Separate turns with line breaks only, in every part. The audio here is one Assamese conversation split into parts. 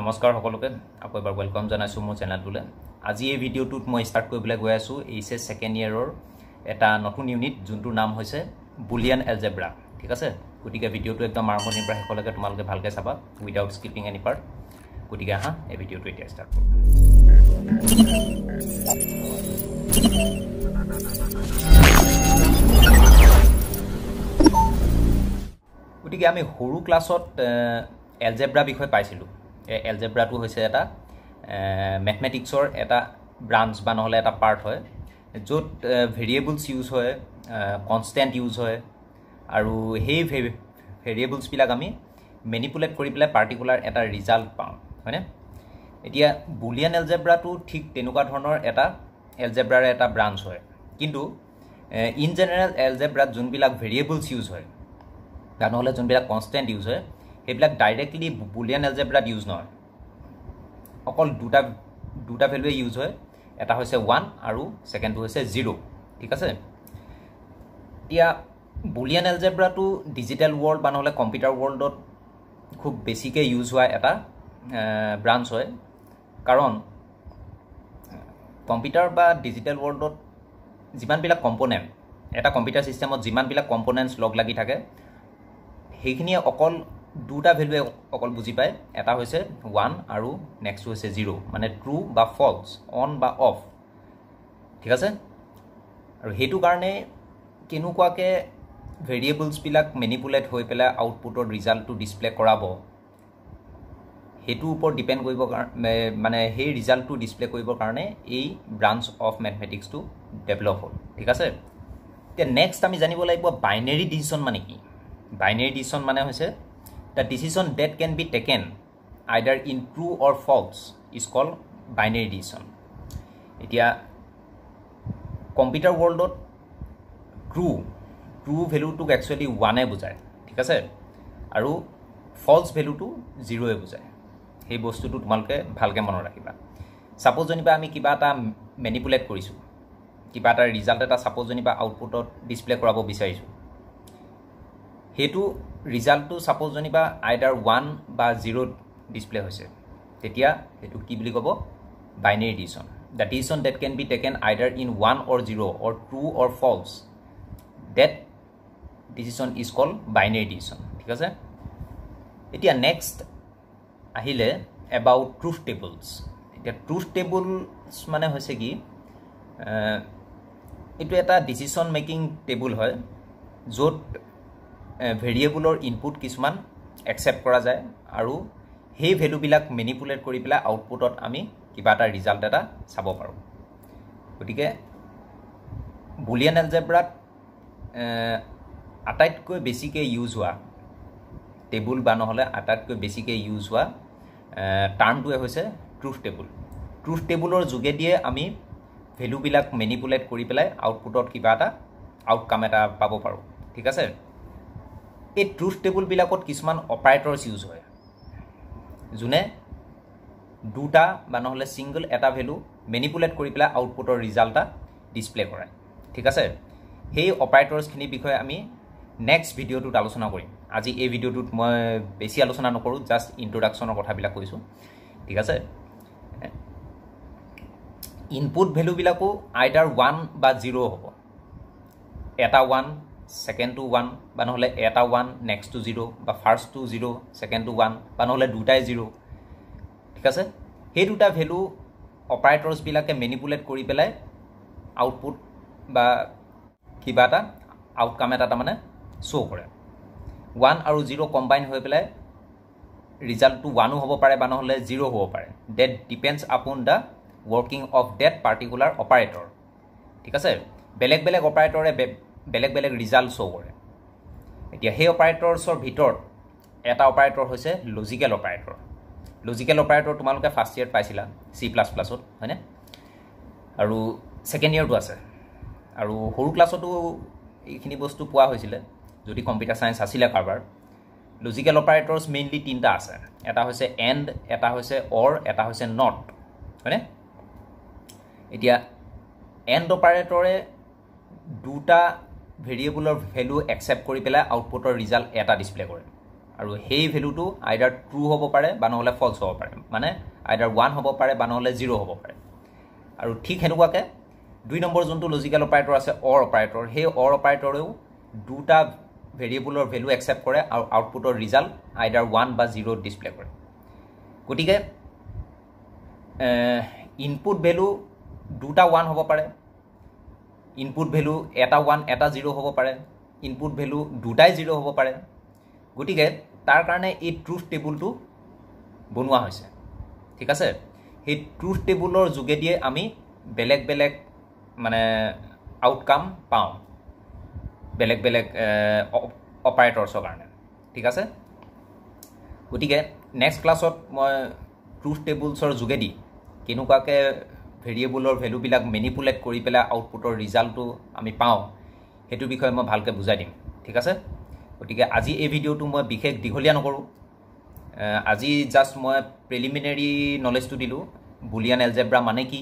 নমস্কাৰ সকলোকে আকৌ এবাৰ ৱেলকাম জনাইছোঁ মোৰ চেনেলটোলৈ আজি এই ভিডিঅ'টোত মই ষ্টাৰ্ট কৰিবলৈ গৈ আছোঁ এইচ এছ ছেকেণ্ড ইয়েৰৰ এটা নতুন ইউনিট যোনটোৰ নাম হৈছে বুলিয়ান এলজেব্ৰা ঠিক আছে গতিকে ভিডিঅ'টো একদম আৰম্ভণিৰ পৰা শেষলৈকে তোমালোকে ভালকৈ চাবা উইদাউট স্কিপিং এনি পাৰ্ট গতিকে আহা এই ভিডিঅ'টো এতিয়া ষ্টাৰ্ট কৰোঁ গতিকে আমি সৰু ক্লাছত এলজেব্ৰা বিষয়ে পাইছিলোঁ এলজেব্ৰাটো হৈছে এটা মেথমেটিক্সৰ এটা ব্ৰাঞ্চ বা নহ'লে এটা পাৰ্ট হয় য'ত ভেৰিয়েবলছ ইউজ হয় কনষ্টেণ্ট ইউজ হয় আৰু সেই ভেৰিয়েবলছবিলাক আমি মেনিপুলেট কৰি পেলাই পাৰ্টিকুলাৰ এটা ৰিজাল্ট পাওঁ হয়নে এতিয়া বুলিয়ান এলজেব্ৰাটো ঠিক তেনেকুৱা ধৰণৰ এটা এলজেব্ৰাৰে এটা ব্ৰাঞ্চ হয় কিন্তু ইন জেনেৰেল এলজেব্ৰাত যোনবিলাক ভেৰিয়েবলছ ইউজ হয় বা নহ'লে যোনবিলাক কনষ্টেণ্ট ইউজ হয় সেইবিলাক ডাইৰেক্টলি বুলিয়ান এলজেব্ৰাত ইউজ নহয় অকল দুটা দুটা ভেলুৱে ইউজ হয় এটা হৈছে ওৱান আৰু ছেকেণ্ডটো হৈছে জিৰ' ঠিক আছে এতিয়া বুলিয়ান এলজেব্ৰাটো ডিজিটেল ৱৰ্ল্ড বা নহ'লে কম্পিউটাৰ ৱৰ্ল্ডত খুব বেছিকৈ ইউজ হোৱা এটা ব্ৰাঞ্চ হয় কাৰণ কম্পিউটাৰ বা ডিজিটেল ৱৰ্ল্ডত যিমানবিলাক কম্প'নেণ্ট এটা কম্পিউটাৰ ছিষ্টেমত যিমানবিলাক কম্প'নেণ্টছ লগ লাগি থাকে সেইখিনিয়ে অকল দুটা ভেলুৱে অকল বুজি পায় এটা হৈছে ওৱান আৰু নেক্সটটো হৈছে জিৰ' মানে ট্ৰু বা ফল্চ অন বা অফ ঠিক আছে আৰু সেইটো কাৰণে কেনেকুৱাকৈ ভেৰিয়েবলছবিলাক মেনিপুলেট হৈ পেলাই আউটপুটৰ ৰিজাল্টটো ডিছপ্লে কৰাব সেইটোৰ ওপৰত ডিপেণ্ড কৰিবৰ কাৰণে মানে সেই ৰিজাল্টটো ডিছপ্লে কৰিবৰ কাৰণে এই ব্ৰাঞ্চ অফ মেথমেটিক্সটো ডেভেলপ হ'ল ঠিক আছে এতিয়া নেক্সট আমি জানিব লাগিব বাইনেৰী ডিচিশ্যন মানে কি বাইনেৰী ডিচিশ্যন মানে হৈছে the decision that can be taken either in true or false is called binary decision etia computer world true true value to actually 1 e bujay thik ase aru false value to 0 e bujay he bostu tu tumalke bhalke mon rakhiba suppose joniba ami kiba ta manipulate korisu kiba ta result eta suppose joniba output of display korabo bisaisu সেইটো ৰিজাল্টটো ছাপ'জ যেনিবা আইডাৰ ওৱান বা জিৰ' ডিছপ্লে হৈছে তেতিয়া সেইটো কি বুলি ক'ব binary decision the decision that can be taken either in one or zero' or true or false that decision is call binary decision ঠিক আছে এতিয়া নেক্সট আহিলে এবাউট ট্ৰুথ টেবুলছ এতিয়া ট্ৰুথ টেবুলছ মানে হৈছে কি এইটো এটা ডিচিশ্যন মেকিং টেবুল হয় য'ত ভেৰিয়েবুলৰ ইনপুট কিছুমান একচেপ্ট কৰা যায় আৰু সেই ভেলুবিলাক মেনিপুলেট কৰি পেলাই আউটপুটত আমি কিবা এটা ৰিজাল্ট এটা চাব পাৰোঁ গতিকে বুলিয়ান এলজেব্ৰাত আটাইতকৈ বেছিকৈ ইউজ হোৱা টেবুল বা নহ'লে আটাইতকৈ বেছিকৈ ইউজ হোৱা টাৰ্মটোৱে হৈছে ট্ৰুথ টেবুল ট্ৰুথ টেবুলৰ যোগেদিয়ে আমি ভেলুবিলাক মেনিপুলেট কৰি পেলাই আউটপুটত কিবা এটা আউটকাম এটা পাব পাৰোঁ ঠিক আছে এই ট্ৰুথ টেবুলবিলাকত কিছুমান অপাৰেটৰ্ছ ইউজ হয় যোনে দুটা বা নহ'লে ছিংগল এটা ভেলু মেনিপুলেট কৰি পেলাই আউটপুটৰ ৰিজাল্ট এটা ডিছপ্লে কৰে ঠিক আছে সেই অপাৰেটৰ্ছখিনিৰ বিষয়ে আমি নেক্সট ভিডিঅ'টোত আলোচনা কৰিম আজি এই ভিডিঅ'টোত মই বেছি আলোচনা নকৰোঁ জাষ্ট ইণ্ট্ৰডাকশ্যনৰ কথাবিলাক কৈছোঁ ঠিক আছে ইনপুট ভেলুবিলাকো আইডাৰ ওৱান বা জিৰ' হ'ব এটা ওৱান ছেকেণ্ড টু ওৱান বা নহ'লে এটা ওৱান নেক্সট টু জিৰ' বা first to zero' second to one বা নহ'লে দুটাই জিৰ' ঠিক আছে সেই দুটা ভেলু অপাৰেটৰ্ছবিলাকে মেনিপুলেট কৰি পেলাই আউটপুট বা কিবা এটা আউটকাম এটা তাৰমানে শ্ব' কৰে ওৱান আৰু জিৰ' কম্বাইন হৈ পেলাই ৰিজাল্টটো ওৱানো হ'ব পাৰে বা নহ'লে জিৰ' হ'ব পাৰে that depends upon the working of that particular operator ঠিক আছে বেলেগ বেলেগ অপাৰেটৰে বেলেগ বেলেগ ৰিজাল্ট শ্ব' কৰে এতিয়া সেই অপাৰেটৰছৰ ভিতৰত এটা অপাৰেটৰ হৈছে লজিকেল অপাৰেটৰ লজিকেল অপাৰেটৰ তোমালোকে ফাৰ্ষ্ট ইয়েৰত পাইছিলা চি প্লাছ প্লাছত হয়নে আৰু ছেকেণ্ড ইয়েৰটো আছে আৰু সৰু ক্লাছতো এইখিনি বস্তু পোৱা হৈছিলে যদি কম্পিউটাৰ ছায়েঞ্চ আছিলে কাৰোবাৰ লজিকেল অপাৰেটৰছ মেইনলি তিনিটা আছে এটা হৈছে এণ্ড এটা হৈছে অৰ এটা হৈছে নট হয়নে এতিয়া এণ্ড অপাৰেটৰে দুটা ভেৰিয়েবলৰ ভেলু একচেপ্ট কৰি পেলাই আউটপুটৰ ৰিজাল্ট এটা ডিছপ্লে কৰে আৰু সেই ভেলুটো আইডাৰ ট্ৰু হ'ব পাৰে বা নহ'লে ফল্ছ হ'ব পাৰে মানে আইডাৰ ওৱান হ'ব পাৰে বা নহ'লে জিৰ' হ'ব পাৰে আৰু ঠিক সেনেকুৱাকৈ দুই নম্বৰ যোনটো লজিকেল অপাৰেটৰ আছে অৰ অপাৰেটৰ সেই অৰ অপাৰেটৰেও দুটা ভেৰিয়েবলৰ ভেলু একচেপ্ট কৰে আৰু আউটপুটৰ ৰিজাল্ট আইডাৰ ওৱান বা জিৰ' ডিছপ্লে কৰে গতিকে ইনপুট ভেলু দুটা ওৱান হ'ব পাৰে ইনপুট ভেলু এটা ওৱান এটা জিৰ' হ'ব পাৰে ইনপুট ভেলু দুটাই জিৰ' হ'ব পাৰে গতিকে তাৰ কাৰণে এই ট্ৰুথ টেবুলটো বনোৱা হৈছে ঠিক আছে সেই ট্ৰুথ টেবুলৰ যোগেদিয়ে আমি বেলেগ বেলেগ মানে আউটকাম পাওঁ বেলেগ বেলেগ অপাৰেটৰ্ছৰ কাৰণে ঠিক আছে গতিকে নেক্সট ক্লাছত মই ট্ৰুথ টেবুলছৰ যোগেদি কেনেকুৱাকৈ ভেৰিয়েবলৰ ভেলুবিলাক মেনিপুলেট কৰি পেলাই আউটপুটৰ ৰিজাল্টটো আমি পাওঁ সেইটো বিষয়ে মই ভালকৈ বুজাই দিম ঠিক আছে গতিকে আজি এই ভিডিঅ'টো মই বিশেষ দীঘলীয়া নকৰোঁ আজি জাষ্ট মই প্ৰিলিমিনেৰী নলেজটো দিলোঁ বুলিয়ান এলজেব্ৰা মানে কি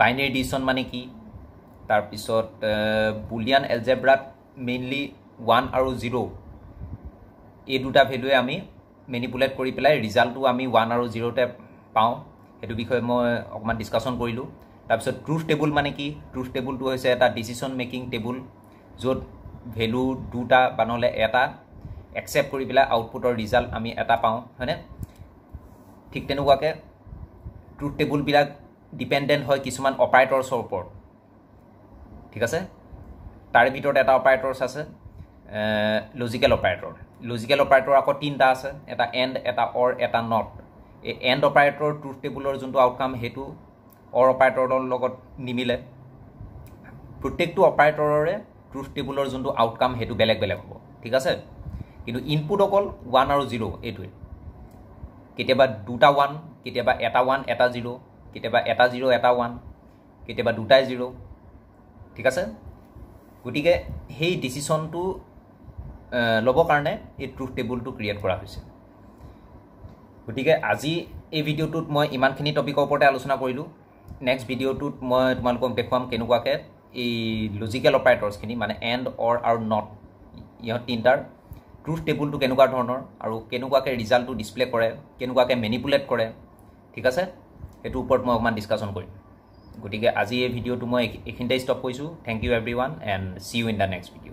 বাইনেৰী ডিচন মানে কি তাৰপিছত বুলিয়ান এলজেব্ৰাত মেইনলি ওৱান আৰু জিৰ' এই দুটা ভেলুৱে আমি মেনিপুলেট কৰি পেলাই ৰিজাল্টটো আমি ওৱান আৰু জিৰ'তে পাওঁ সেইটো বিষয়ে মই অকণমান ডিছকাশ্যন কৰিলোঁ তাৰপিছত ট্ৰুথ টেবুল মানে কি ট্ৰুথ টেবুলটো হৈছে এটা ডিচিশ্যন মেকিং টেবুল য'ত ভেলু দুটা বা নহ'লে এটা একচেপ্ট কৰি পেলাই আউটপুটৰ ৰিজাল্ট আমি এটা পাওঁ হয়নে ঠিক তেনেকুৱাকৈ ট্ৰুথ টেবুলবিলাক ডিপেণ্ডেণ্ট হয় কিছুমান অপাৰেটৰছৰ ওপৰত ঠিক আছে তাৰে ভিতৰত এটা অপাৰেটৰছ আছে লজিকেল অপাৰেটৰ লজিকেল অপাৰেটৰ আকৌ তিনিটা আছে এটা এণ্ড এটা অৰ এটা নট এণ্ড অপাৰেটৰ ট্ৰুথ টেবুলৰ যোনটো আউটকাম সেইটো অৰ অপাৰেটৰৰ লগত নিমিলে প্ৰত্যেকটো অপাৰেটৰৰে ট্ৰুথ টেবুলৰ যোনটো আউটকাম সেইটো বেলেগ বেলেগ হ'ব ঠিক আছে কিন্তু ইনপুট অকল ওৱান আৰু জিৰ' এইটোৱে কেতিয়াবা দুটা ওৱান কেতিয়াবা এটা ওৱান এটা জিৰ' কেতিয়াবা এটা জিৰ' এটা ওৱান কেতিয়াবা দুটাই জিৰ' ঠিক আছে গতিকে সেই ডিচিশ্যনটো ল'বৰ কাৰণে এই ট্ৰুথ টেবুলটো ক্ৰিয়েট কৰা হৈছে গতিকে আজি এই ভিডিঅ'টোত মই ইমানখিনি টপিকৰ ওপৰতে আলোচনা কৰিলোঁ নেক্সট ভিডিঅ'টোত মই তোমালোকক দেখুৱাম কেনেকুৱাকৈ এই লজিকেল অপাৰেটৰ্ছখিনি মানে এণ্ড অৰ আৰু নট ইহঁত তিনিটাৰ ট্ৰুথ টেবুলটো কেনেকুৱা ধৰণৰ আৰু কেনেকুৱাকৈ ৰিজাল্টটো ডিছপ্লে কৰে কেনেকুৱাকৈ মেনিপুলেট কৰে ঠিক আছে সেইটো ওপৰত মই অকণমান ডিছকাশ্যন কৰিম গতিকে আজি এই ভিডিঅ'টো মই এইখিনিতে ষ্টপ কৰিছোঁ thank you everyone and see you in the next video'